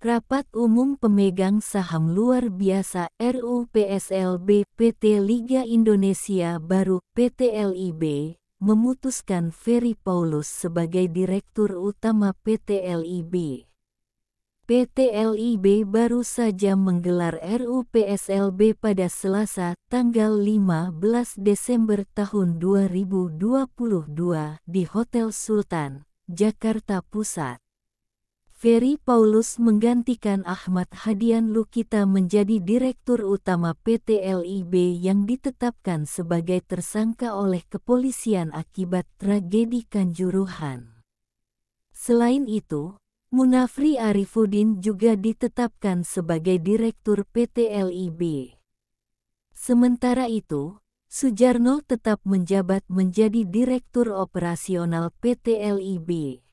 Rapat Umum Pemegang Saham Luar Biasa RU PSLB PT Liga Indonesia Baru PT LIB memutuskan Ferry Paulus sebagai Direktur Utama PT LIB. PT LIB baru saja menggelar RU PSLB pada Selasa tanggal 15 Desember tahun 2022 di Hotel Sultan, Jakarta Pusat. Ferry Paulus menggantikan Ahmad Hadian Lukita menjadi Direktur Utama PT LIB yang ditetapkan sebagai tersangka oleh kepolisian akibat tragedi Kanjuruhan. Selain itu, Munafri Arifuddin juga ditetapkan sebagai Direktur PT LIB. Sementara itu, Sujarno tetap menjabat menjadi Direktur Operasional PT LIB.